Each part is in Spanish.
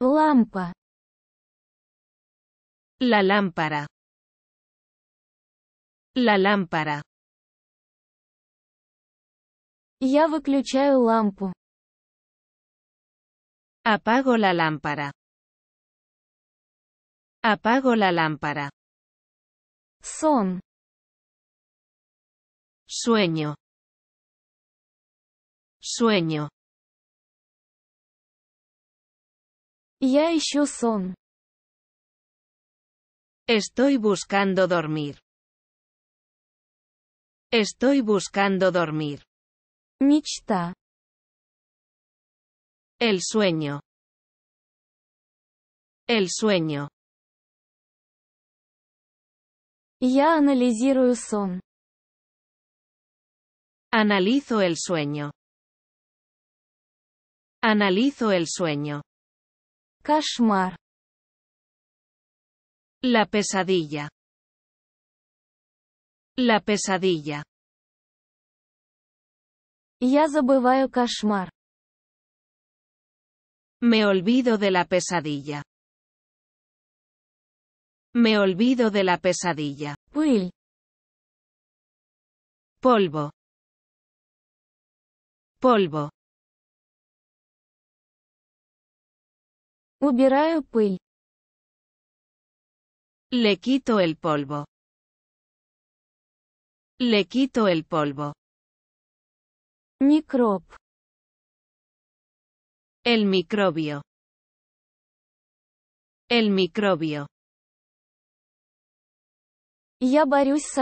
Lámpara, La lámpara. La lámpara. Я la lámpara. Apago la lámpara. Apago la lámpara. Son. Sueño. Sueño. Я ищу son Estoy buscando dormir. Estoy buscando dormir. Мечта. El sueño. El sueño. Я el son. Analizo el sueño. Analizo el sueño. La pesadilla. La pesadilla. Ya забываю кошмар. Me olvido de la pesadilla. Me olvido de la pesadilla. Will. Polvo. Polvo. Le quito el polvo. Le quito el polvo. Microp. El microbio. El microbio. Ya борюсь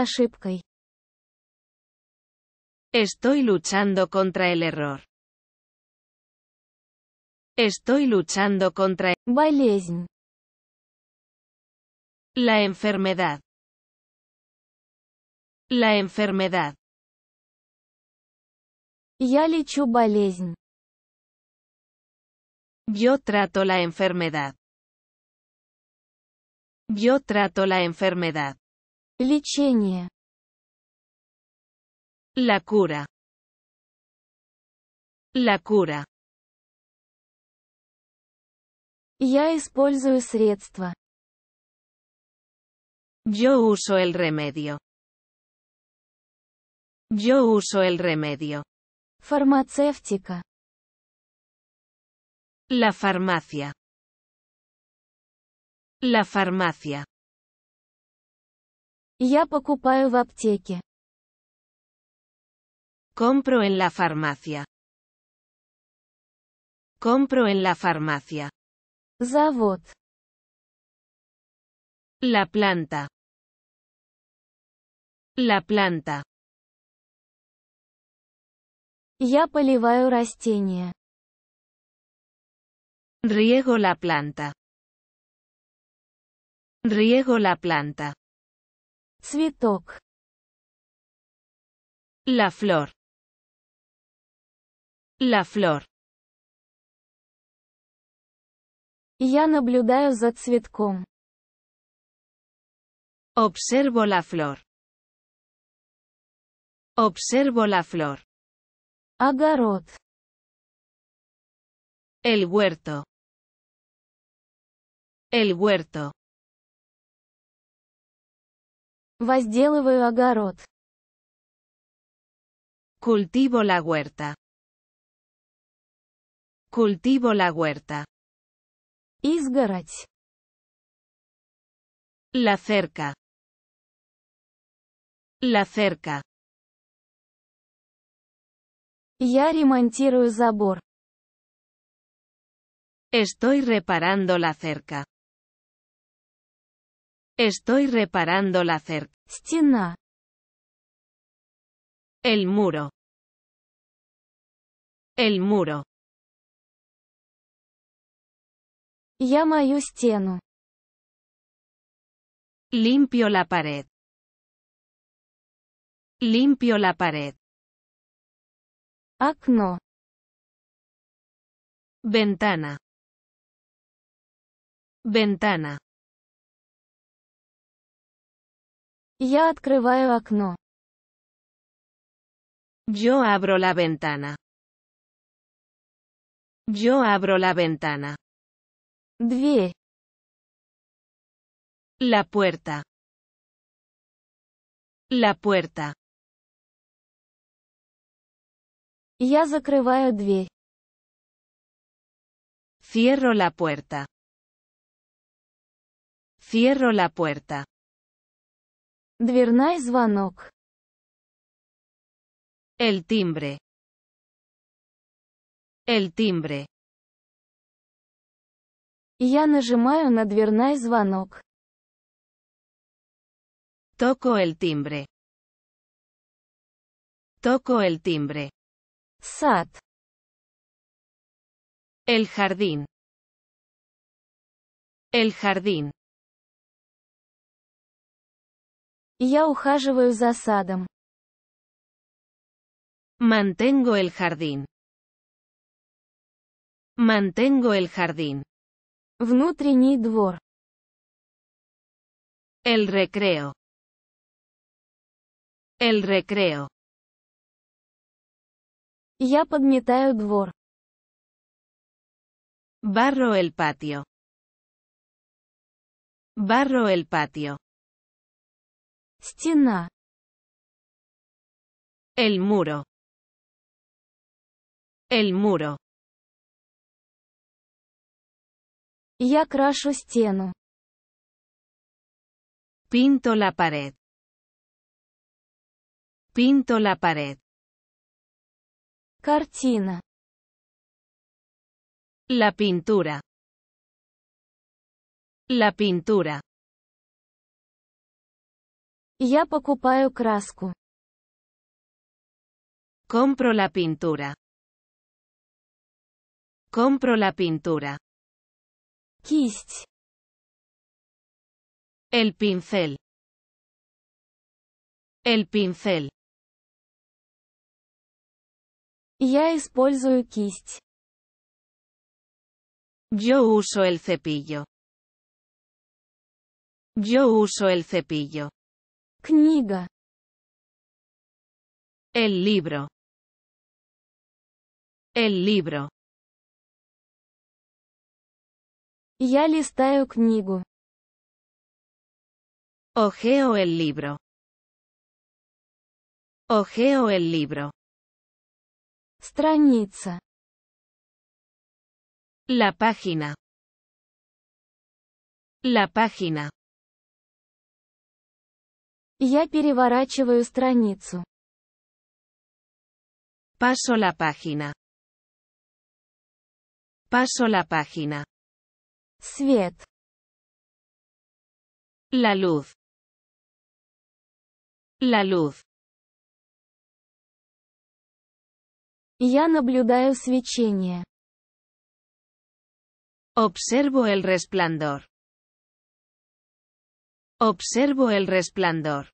Estoy luchando contra el error. Estoy luchando contra La enfermedad. La enfermedad. Я лечу Yo trato la enfermedad. Yo trato la enfermedad. Лечение. La cura. La cura. Я использую средства. Yo uso el remedio. Yo uso el remedio. Farmacéutica. La farmacia. La farmacia. Я покупаю в Compro en la farmacia. Compro en la farmacia. Завод. La planta. La planta. Я поливаю растения. Riego la planta. Riego la planta. Цветок. La flor. La flor. Я наблюдаю за цветком. Observo la flor. Observo la flor. Огород. El huerto. El huerto. Возделываю garot. Cultivo la huerta. Cultivo la huerta. La cerca. La cerca. Я ремонтирую забор. Estoy reparando la cerca. Estoy reparando la cerca. El muro. El muro. Я мою Limpio la pared. Limpio la pared. Acno. Ventana. Ventana. ya открываю окно. Yo abro la ventana. Yo abro la ventana. La puerta. La puerta. Я закрываю Cierro la puerta. Cierro la puerta. Дверной звонок. El timbre. El timbre. Я нажимаю на дверной звонок. Toco el timbre. Toco el timbre. sat El jardín. El jardín. ya ухаживаю за садом. Mantengo el jardín. Mantengo el jardín. Внутренний двор. El recreo. El recreo. Я подметаю двор. Barro el patio. Barro el patio. Стена. El muro. El muro. Я крашу стену. Pinto la pared. Pinto la pared. cartina La pintura. La pintura. Ya покупаю crasco. Compro la pintura. Compro la pintura. El pincel. El pincel. Я y кисть. Yo uso el cepillo. Yo uso el cepillo. Книга. El libro. El libro. Я листаю книгу. Ojeo el libro. Ojeo el libro. Страница. La página. La página. Я переворачиваю страницу. Paso la página. Paso la página. Свет. La luz. La luz. Я наблюдаю свечение. Observo el resplandor. Observo el resplandor.